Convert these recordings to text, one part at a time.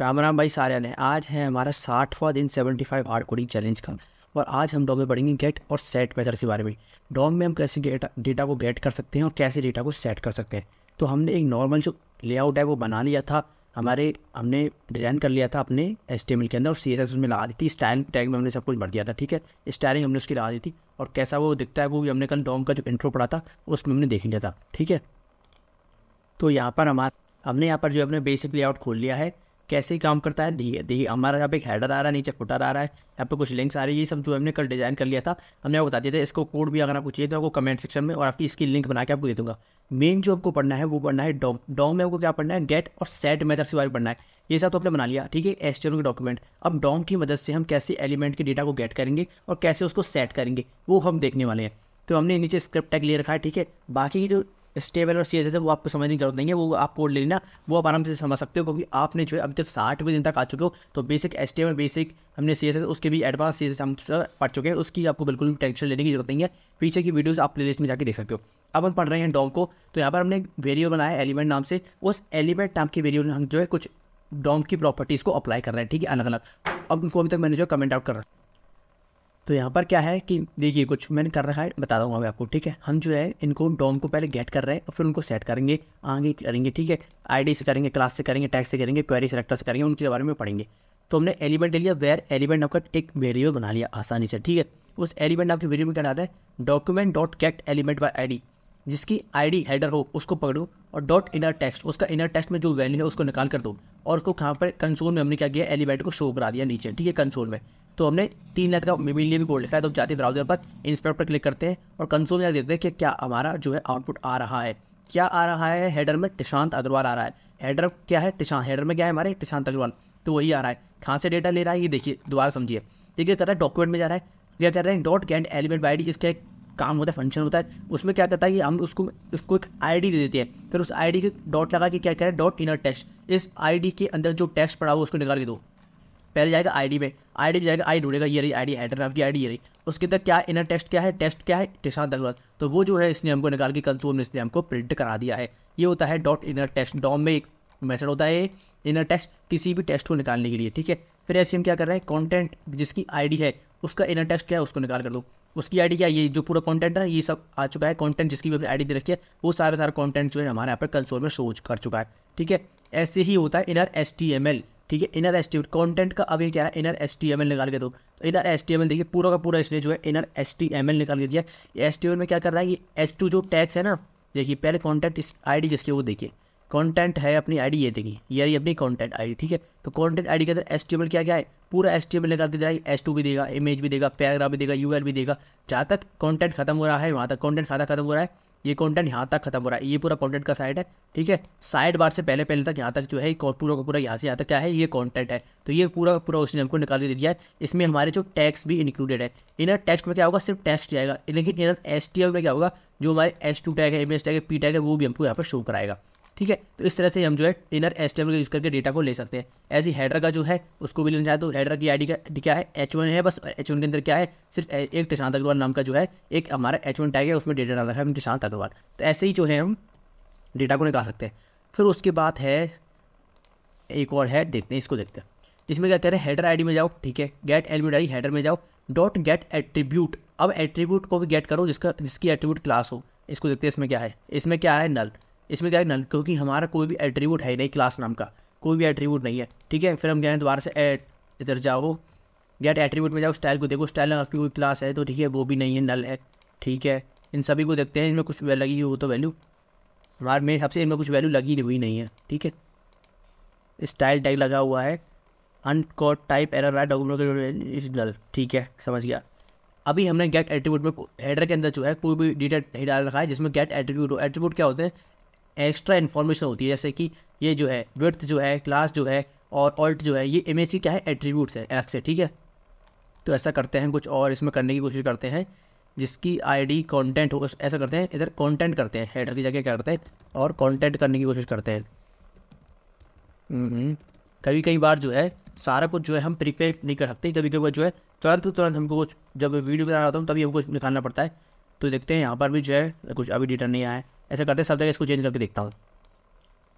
राम राम भाई सारे ने आज है हमारा साठवा दिन seventy five hard coding challenge का और आज हम डॉम में पढ़ेंगे गेट और सेट मेथड के बारे में डॉम में हम कैसे डेटा को गेट कर सकते हैं और कैसे डेटा को सेट कर सकते हैं तो हमने एक नॉर्मल जो लेआउट है वो बना लिया था हमारे हमने डिज़ाइन कर लिया था अपने एस के अंदर और सी उसमें लगा दी थी स्टाइल टैग में हमने सब कुछ भर दिया था ठीक है स्टाइलिंग हमने उसकी लगा दी थी और कैसा वो दिखता है वो भी हमने कल डॉम का जो इंट्रो पढ़ा था उसमें हमने देख लिया था ठीक है तो यहाँ पर हमारा हमने यहाँ पर जो अपने बेसिक लेआउट खोल लिया है कैसे ही काम करता है ठीक देखिए हमारा यहाँ पे एक हेडर आ रहा है नीचे फुटर आ रहा है यहाँ पे कुछ लिंक्स आ रही है ये सब जो हमने कल डिज़ाइन कर लिया था हमने आपको बता दिया था इसको कोड भी अगर आपको चाहिए तो आपको कमेंट सेक्शन में और आपकी इसकी लिंक बना के आपको दे दूंगा मेन जो आपको पढ़ना है वो पढ़ना है डॉम डॉम में आपको क्या पढ़ना है गेट और सेट मेथड से बारे पढ़ना है ये सब तो आपने बना लिया ठीक है एस के डॉक्यूमेंट अब डॉम की मदद से हम कैसे एलिमेंट के डेटा को गेट करेंगे और कैसे उसको सेट करेंगे वो हम देखने वाले हैं तो हमने नीचे स्क्रिप्ट टैग ले रखा है ठीक है बाकी जो स्टेबल और सी एस एस वो आपको समझने की जरूरत नहीं है वो आप कोड ले लेना वो आप आराम से समझ सकते हो क्योंकि आपने जो है अभी तक साठ दिन तक आ चुके हो तो बेसिक एस टी बेसिक हमने सी एस एस उसके भी एडवांस सी एस एस हम पढ़ चुके हैं उसकी आपको बिल्कुल टेंशन लेने की जरूरत नहीं है पीछे की वीडियोज़ आप प्ले लिस्ट में जाकर देख सकते हो अब हम पढ़ रहे हैं डॉम को तो यहाँ पर हमने एक बनाया है एलिमेंट नाम से उस एलिमेंट नाम के वेरिएबल हम जो है कुछ डॉम की प्रॉपर्टीज़ को अप्लाई कर रहे हैं ठीक है अलग अलग अब उनको अभी तक मैंने जो कमेंट आउट कर रहा है तो यहाँ पर क्या है कि देखिए कुछ मैंने कर रहा है बता दूंगा मैं आपको ठीक है हम जो है इनको डॉम को पहले गेट कर रहे हैं और फिर उनको सेट करेंगे आगे करेंगे ठीक है आईडी से करेंगे क्लास से करेंगे टैक्स से करेंगे क्वेरी सेलेक्टर से करेंगे उनके बारे में पढ़ेंगे तो हमने एलिमेंट ले लिया वेयर एलिमेंट का एक वेरियो बना लिया आसानी से ठीक है उस एलिमेंट वेरियो में क्या डाला है document dot get element by I जिसकी आई हेडर हो उसको पकड़ो और डॉट इनर टेक्स्ट उसका इनर टेक्स्ट में जो वैल्यू है उसको निकाल कर दो और उसको कहाँ पर कंसोल में हमने क्या किया एलिमेंट को शो करा दिया नीचे ठीक है कंसोल में तो हमने तीन लाख का मिलियन गोल्ड लिखा है तो जाते ब्राउजर पर इंस्पेक्ट पर क्लिक करते हैं और कंसोल में देखते हैं कि क्या हमारा जो है आउटपुट आ रहा है क्या आ रहा है हेडर में तिशांत अग्रवाल आ रहा है हेडर क्या है तिशांत हेडर में क्या है हमारे तिशांत अग्रवाल तो वही आ रहा है कहाँ से डेटा ले रहा है ये देखिए दोबारा समझिए ये क्या कर रहा है डॉक्यूमेंट में जा रहा है क्या कर रहे हैं डॉट कैंड एलिमेंट बाई डी इसका एक काम होता है फंक्शन होता है उसमें क्या करता है कि हम उसको उसको एक आईडी दे देते हैं फिर उस आईडी के डॉट लगा के क्या कह रहे हैं डॉट इनर टेस्ट इस आईडी के अंदर जो टेस्ट पड़ा हुआ उसको निकाल के दो पहले जाएगा आईडी में आईडी में जाएगा आई ढूंढेगा ये रही आईडी एडर नाम की आईडी ये रही उसके अंदर क्या इनर टेस्ट क्या है टेस्ट क्या है टिशान दलवत तो वो जो है इसने हमको निकाल के कंसोल ने इसने हमको प्रिंट करा दिया है ये होता है डॉट इनर टेस्ट डॉम में एक मेथड होता है इनर टेस्ट किसी भी टेस्ट को निकालने के लिए ठीक है फिर ऐसे हम क्या कर रहे हैं कॉन्टेंट जिसकी डी है उसका इनर टेस्ट क्या है उसको निकाल कर दो उसकी आईडी क्या ये जो पूरा कंटेंट है ये सब आ चुका है कंटेंट जिसकी भी आईडी दे रखी है वो सारे सारे कंटेंट जो है हमारे यहाँ पर कंसोल में शो कर चुका है ठीक है ऐसे ही होता है inner S T M L ठीक है इनर एस कंटेंट का अभी क्या है इनर एस निकाल के दो तो इधर एस देखिए पूरा का पूरा इसने जो है इनर एस निकाल के दिया एस में क्या कर रहा है ये एस जो टैक्स है ना देखिए पहले कॉन्टेंट इस आई किसकी वो देखिए कंटेंट है अपनी आईडी ये देखिए ये रही अपनी कंटेंट आईडी ठीक है तो कंटेंट आईडी के अंदर एस टी क्या क्या है पूरा एस टी एम निकाल दिया एस टू भी देगा इमेज भी देगा पैराग्राफ भी देगा यू भी देगा जहाँ तक कंटेंट खत्म हो रहा है वहाँ तक कंटेंट खाता खत्म हो रहा है ये कंटेंट यहाँ तक खत्म हो रहा है ये पूरा कंटेंट का साइड है ठीक है साइड बार से पहले पहले तक यहाँ तक जो है पूरा का पूरा यहाँ से यहाँ तक क्या है ये कंटेंट है तो ये पूरा पूरा उसने हमको निकाल के दे दिया है इसमें हमारे जो टैक्स भी इंक्लूडेड है इनर टेक्स्ट में क्या होगा सिर्फ टैक्स जाएगा लेकिन इनर एस में क्या होगा जो हमारे एस टू टैग है एम एस टैग है पी टैग है वो भी हमको यहाँ पर शो कराएगा ठीक है तो इस तरह से हम जो है इनर एस का यूज़ करके डेटा को ले सकते हैं ऐसी हेडर का जो है उसको भी लेना चाहे तो हेडर की आई का क्या है एच वन है बस एच वन के अंदर क्या है सिर्फ एक टिशांत अग्रवाल नाम का जो है एक हमारा एच वन टैग है उसमें डेटा डाल रखा है टिशांत अग्रवाल तो ऐसे ही जो है हम डेटा को निकाल सकते हैं फिर उसके बाद है एक और है देखते हैं इसको देखते हैं इसमें क्या कह रहे हैं हेडर आईडी में जाओ ठीक है गेट एलिमेंट आई हेडर में जाओ डॉट गेट एट्रीब्यूट अब एट्रीब्यूट को भी गेट करो जिसका जिसकी एट्रीब्यूट क्लास हो इसको देखते हैं इसमें क्या है इसमें क्या है नल इसमें क्या है नल क्योंकि हमारा कोई भी एट्रीब्यूट है नहीं क्लास नाम का कोई भी एट्रीब्यूट नहीं है ठीक है फिर हम गए दोबारा से एट इधर जाओ गेट एट्रीब्यूट में जाओ स्टाइल को देखो स्टाइल आपकी कोई क्लास है तो ठीक है वो भी नहीं है नल है ठीक है इन सभी को देखते हैं इनमें कुछ लगी हुई हो तो वैल्यू हमारे मेरे हिसाब से इनमें कुछ वैल्यू लगी हुई नहीं है ठीक है स्टाइल टैग लगा हुआ है अनकोड टाइप एरर है डॉक्यूमेंट नल ठीक है समझ गया अभी हमने गेट एट्रीब्यूट में हेडर के अंदर जो है कोई भी डिटेल नहीं डाल रखा है जिसमें गेट एट्रीब्यूट हो एट्रीब्यूट क्या होते हैं एक्स्ट्रा इन्फॉर्मेशन होती है जैसे कि ये जो है वर्थ जो है क्लास जो है और ऑल्ट जो है ये इमेज की क्या है एट्रीब्यूट है एक्स से ठीक है तो ऐसा करते हैं कुछ और इसमें करने की कोशिश करते हैं जिसकी आईडी कंटेंट हो ऐसा करते हैं इधर कंटेंट करते हैं हेडर की जगह क्या करते हैं और कंटेंट करने की कोशिश करते हैं हम्म, कभी कई बार जो है सारा कुछ जो है हम प्रिपेयर नहीं कर सकते कभी कभी जो है तुरंत तुरंत हमको कुछ जब वीडियो बना रहा होता हूँ तभी हमको निकालना पड़ता है तो देखते हैं यहाँ पर भी जो है कुछ अभी डिटर नहीं आया है ऐसा करते सब जगह इसको चेंज करके देखता हूँ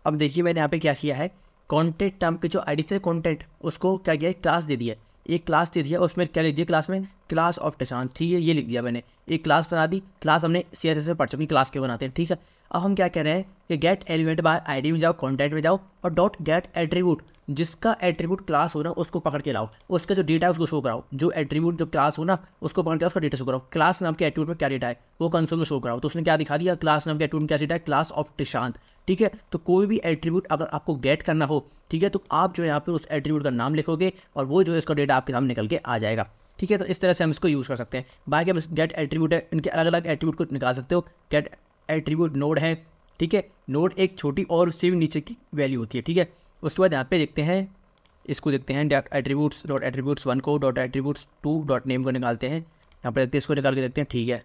अब देखिए मैंने यहाँ पे क्या किया है कॉन्टेंट टर्म के जो एडिशनल कॉन्टेंट उसको क्या किया है क्लास दे दिया एक क्लास दे दिया उसमें क्या लिख दिया क्लास में क्लास ऑफ टचान ठीक है ये लिख दिया मैंने एक क्लास बना दी क्लास हमने सी एस एस में पढ़ चुकी क्लास के बनाते हैं ठीक है अब हम क्या कह रहे हैं कि गेट एलिमेंट बाय आईडी में जाओ कॉन्टैक्ट में जाओ और डॉट गेट एट्रीब्यूट जिसका एट्रीब्यूट क्लास हो ना उसको पकड़ के लाओ उसका जो डेटा है उसको शो कराओ जो एट्रीब्यूट जो क्लास हो ना उसको पकड़ के उसका डेटा शो कराओ क्लास नाम के एट्रीब्यूट में क्या डेटा है वो कंसोल में शो कराओ तो उसने क्या दिखा दिया क्लास नाम के एट्रीब्यूट में क्या डेटा है क्लास ऑफ टिशांत ठीक है तो कोई भी एट्रीब्यूट अगर आपको गेट करना हो ठीक है तो आप जो यहाँ पर उस एट्रीब्यूट का नाम लिखोगे और वो जो है उसका डेटा आपके सामने निकल के आ जाएगा ठीक है तो इस तरह से हम इसको यूज़ कर सकते हैं बाकी हम गेट एट्रीब्यूट है इनके अलग अलग एट्रीब्यूट को निकाल सकते हो गेट एट्रीब्यूट नोड है ठीक है नोड एक छोटी और उससे भी नीचे की वैल्यू होती है ठीक है उसके बाद यहाँ पे देखते हैं इसको देखते हैं एट्रीब्यूट्स डॉट एट्रीब्यूट्स वन को dot attributes two dot name को निकालते हैं यहाँ पर देखते हैं इसको निकाल के देखते हैं ठीक है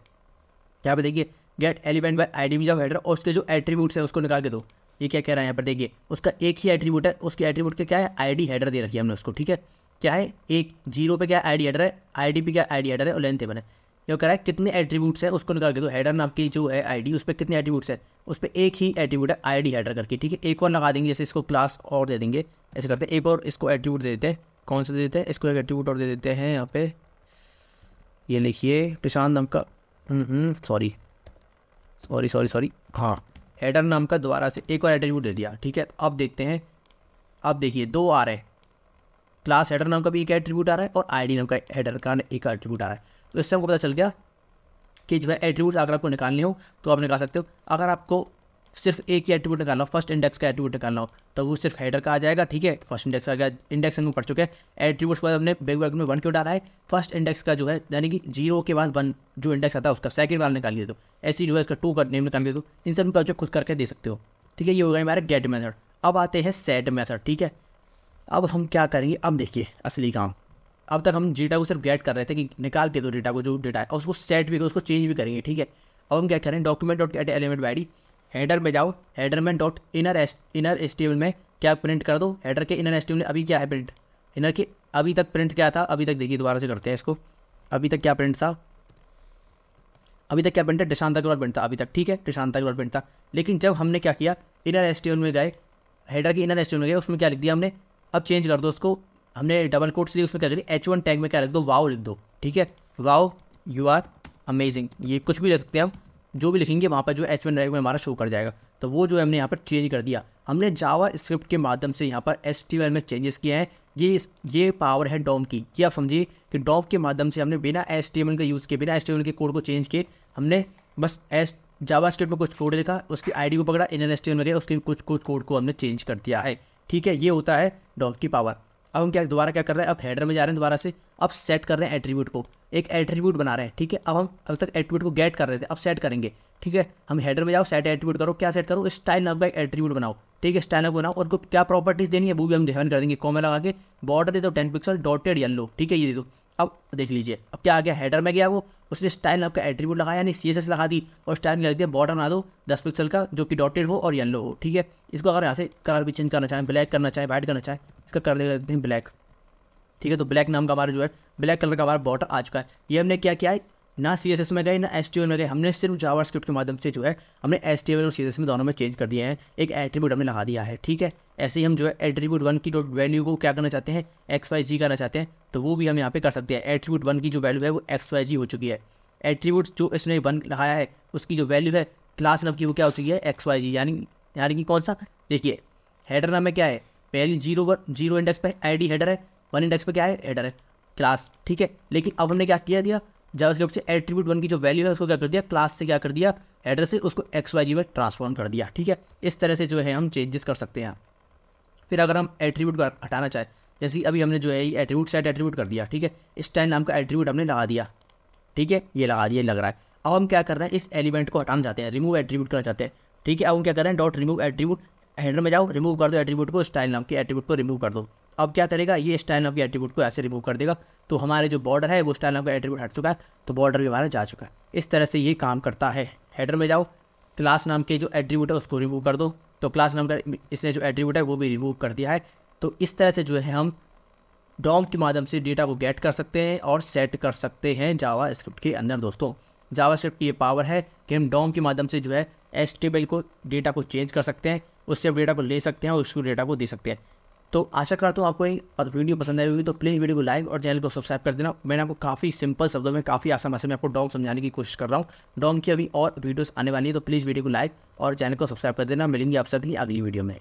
यहाँ पर देखिए get element by I D में हेडर और उसके जो एट्रीब्यूट्स है उसको निकाल के दो ये क्या कह रहा है यहाँ पर देखिए उसका एक ही एट्रीब्यूट है उसके एट्रीब्यूट का क्या है आईडी हेडर दे रखी है हमने उसको ठीक है क्या है एक जीरो पे क्या आईडी हेडर है आईडी पे क्या आईडी हेडर है और लेंथ टेबल है जो करा है कितने एट्रीब्यूट्स है उसको निकाल के दो हेडर नाम की जो है आईडी उस पर कितने एट्रीब्यूट्स है उस पर एक ही एट्रीब्यूट है आईडी हेडर करके ठीक है एक और लगा देंगे जैसे इसको क्लास और दे देंगे ऐसे करते हैं एक और इसको एट्रीब्यूट दे देते हैं कौन सा दे देते हैं इसको एक एट्रीब्यूट और दे देते हैं यहाँ पे ये लिखिए प्रशांत नाम का सॉरी सॉरी सॉरी सॉरी हाँ हेडर नाम का दोबारा से एक और एट्रीब्यूट दे दिया ठीक है तो अब देखते हैं अब देखिए दो आ रहे हैं क्लास हेडर नाम का भी एक एट्रीब्यूट आ रहा है और आईडी नाम का हेडर का एक एट्रीब्यूट आ रहा है तो इससे हमको पता चल गया कि जो है एट्रीब्यूट अगर आपको निकालने हो तो आप निकाल सकते हो अगर आपको सिर्फ एक ही एट्रीब्यूट निकालना हो फर्स्ट इंडेक्स का एट्रीब्यूट निकालना हो तो वो सिर्फ हेडर का आ जाएगा ठीक है फर्स्ट इंडेक्स का इंडेक्स हम पढ़ चुके हैं एट्रीब्यूट्स पर हमने बैग वर्ग में वन क्यों डाला है फर्स्ट इंडेक्स का जो है यानी कि जीरो के बाद वन जो इंडेक्स आता है उसका सेकंड वाला दे दो ऐसी जो है उसका टू का नेम निकाल दे दो इन सब का खुद करके दे सकते हो ठीक है ये हो गया हमारे गेट मैथड अब आते हैं सेट मैथड ठीक है अब हम क्या करेंगे अब देखिए असली काम अब तक हम डेटा को सिर्फ गेट कर रहे थे कि निकाल के दो तो डेटा को जो डेटा है उसको सेट भी करो उसको चेंज भी करेंगे ठीक है अब हम क्या करें document dot get element by header में जाओ हेडर में dot inner S inner S में क्या प्रिंट कर दो हेडर के इनर एस में अभी क्या है प्रिंट इनर के अभी तक प्रिंट क्या था अभी तक देखिए दोबारा से करते हैं इसको अभी तक क्या प्रिंट था अभी तक क्या प्रिंट था डिशांता के बाद प्रिंट था अभी तक ठीक है डिशांता के बाद प्रिंट था लेकिन जब हमने क्या किया इनर एस में गए हेडर के इनर एस में गए उसमें क्या लिख दिया हमने अब चेंज कर दो उसको हमने डबल कोट्स लिए उसमें क्या करिए एच वन टैग में क्या रख दो वाओ लिख दो ठीक है वाओ यू आर अमेजिंग ये कुछ भी रख सकते हैं हम जो भी लिखेंगे वहाँ पर जो एच वन टैग में हमारा शो कर जाएगा तो वो जो हमने यहाँ पर चेंज कर दिया हमने जावा स्क्रिप्ट के माध्यम से यहाँ पर एस टी में चेंजेस किए हैं ये ये पावर है डॉम की ये आप समझिए कि डॉम के माध्यम से हमने बिना एस टी का यूज़ किए बिना एस टी के कोड को चेंज किए हमने बस एस जावा स्क्रिप्ट में कुछ कोड लिखा उसकी आई डी को पकड़ा इन एन एस टी में गया उसके कुछ कुछ कोड को हमने चेंज कर दिया है ठीक है ये होता है डॉम की पावर अब हम क्या दोबारा क्या कर रहे हैं अब हेडर में जा रहे हैं दोबारा से अब सेट कर रहे हैं एट्रीब्यूट को एक एट्रीब्यूट बना रहे हैं ठीक है अब हम अब तक एट्रीब्यूट को गेट कर रहे थे अब सेट करेंगे ठीक है हम हेडर में जाओ सेट एट्रीब्यूट करो क्या सेट करो स्टाइल नाम का एट्रीब्यूट बनाओ ठीक है स्टाइल नब बनाओ और क्या प्रॉपर्टीज देनी है वो भी हम डिफाइन कर देंगे कॉमे लगा के बॉर्डर दे दो टेन पिक्सल डॉटेड येलो ठीक है ये दे दो अब देख लीजिए अब क्या आ गया हेडर में गया वो उसने स्टाइल आपका एट्रीब्यूट लगाया यानी सी एस एस लगा दी और स्टाइल में लग दिया बॉर्डर बना दो दस पिक्सल का जो कि डॉटेड हो और येलो हो ठीक है इसको अगर यहाँ से कलर भी चेंज करना चाहें ब्लैक करना चाहें वाइट करना चाहें इसका कर देते हैं ब्लैक ठीक है तो ब्लैक नाम का हमारा जो है ब्लैक कलर का हमारा बॉर्डर आ चुका है ये हमने क्या किया है ना सी एस एस में रहे ना एस टी में रहे हमने सिर्फ जावर स्क्रिप्ट के माध्यम से जो है हमने एस टी और सी एस में दोनों में चेंज कर दिया है एक एट्रीब्यूट हमने लगा दिया है ठीक है ऐसे ही हम जो है एट्रीब्यूट वन की जो वैल्यू को क्या करना चाहते हैं एक्स वाई जी करना चाहते हैं तो वो भी हम यहाँ पे कर सकते हैं एट्रीब्यूट वन की जो वैल्यू है वो एक्स वाई जी हो चुकी है एट्रीब्यूट जो इसने वन लगाया है उसकी जो वैल्यू है क्लास नाम की वो क्या हो चुकी है एक्स वाई जी यानी यानी कि कौन सा देखिए हेडर नाम में क्या है पहली जीरो वन जीरो इंडेक्स पर आई डी हेडर है वन इंडेक्स पर क्या है हेडर है क्लास ठीक है लेकिन अब हमने क्या किया दिया जावा स्क्रिप्ट से एट्रीब्यूट वन की जो वैल्यू है उसको क्या कर दिया क्लास से क्या कर दिया एड्रेस से उसको एक्स वाई जी में ट्रांसफॉर्म कर दिया ठीक है इस तरह से जो है हम चेंजेस कर सकते हैं फिर अगर हम एट्रीब्यूट हटाना चाहें जैसे अभी हमने जो है एट्रीब्यूट सेट एट्रीब्यूट कर दिया ठीक है स्टैंड नाम का एट्रीब्यूट हमने लगा दिया ठीक है ये लगा दिया लग रहा है अब हम क्या कर रहे हैं इस एलिमेंट को हटाना चाहते हैं रिमूव एट्रीब्यूट करना चाहते हैं ठीक है अब हम क्या कर रहे हैं डॉट रिमूव एट्रीब्यूट हैंडल में जाओ रिमूव कर दो एट्रीब्यूट को स्टाइल नाम के एट्रीब्यूट को रिमूव कर दो अब क्या करेगा ये स्टाइल ऑफ के एट्रीब्यूट को ऐसे रिमूव कर देगा तो हमारे जो बॉर्डर है वो स्टाइल ऑफ का एट्रीब्यूट हट चुका है तो बॉर्डर भी हमारा जा चुका है इस तरह से ये काम करता है हेडर में जाओ क्लास नाम के जो एट्रीब्यूट है उसको रिमूव कर दो तो क्लास नाम का इसने जो एट्रीब्यूट है वो भी रिमूव कर दिया है तो इस तरह से जो है हम डॉम के माध्यम से डेटा को गेट कर सकते हैं और सेट कर सकते हैं जावा स्क्रिप्ट के अंदर दोस्तों जावा स्क्रिप्ट की ये पावर है कि हम डॉम के माध्यम से जो है एस को डेटा को चेंज कर सकते हैं उससे डेटा को ले सकते हैं और उसको डेटा को दे सकते हैं तो आशा करता हूँ आपको और वीडियो पसंद आई होगी तो प्लीज़ वीडियो को लाइक और चैनल को सब्सक्राइब कर देना मैंने आपको काफ़ी सिंपल शब्दों में काफ़ी आसान भाषा में आपको डॉग समझाने की कोशिश कर रहा हूँ डॉग की अभी और वीडियोस आने वाली है तो प्लीज़ वीडियो को लाइक और चैनल को सब्सक्राइब कर देना मिलेंगे आप सभी अगली वीडियो में